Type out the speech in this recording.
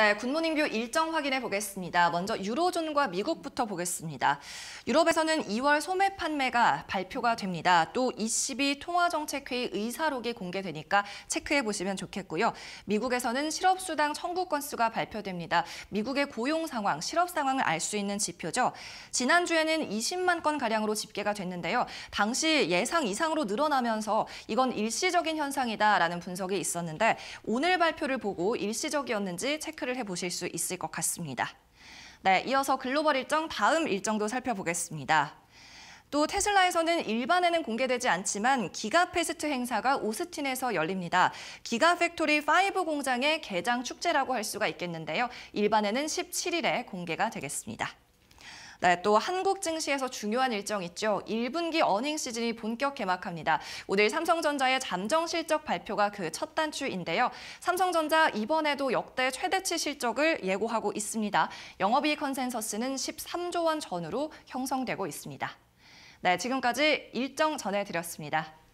네, 굿모닝 뷰 일정 확인해 보겠습니다. 먼저 유로존과 미국부터 보겠습니다. 유럽에서는 2월 소매 판매가 발표가 됩니다. 또 22 통화정책회의 의사록이 공개되니까 체크해 보시면 좋겠고요. 미국에서는 실업수당 청구 건수가 발표됩니다. 미국의 고용 상황, 실업 상황을 알 수 있는 지표죠. 지난주에는 20만 건가량으로 집계가 됐는데요. 당시 예상 이상으로 늘어나면서 이건 일시적인 현상이다라는 분석이 있었는데 오늘 발표를 보고 일시적이었는지 체크를 참여를 해보실 수 있을 것 같습니다. 네, 이어서 글로벌 일정 다음 일정도 살펴보겠습니다. 또 테슬라에서는 일반에는 공개되지 않지만 기가페스트 행사가 오스틴에서 열립니다. 기가팩토리 5 공장의 개장 축제라고 할 수가 있겠는데요. 일반에는 17일에 공개가 되겠습니다. 네, 또 한국 증시에서 중요한 일정 있죠. 1분기 어닝 시즌이 본격 개막합니다. 오늘 삼성전자의 잠정 실적 발표가 그 첫 단추인데요. 삼성전자 이번에도 역대 최대치 실적을 예고하고 있습니다. 영업이익 컨센서스는 13조 원 전후로 형성되고 있습니다. 네, 지금까지 일정 전해드렸습니다.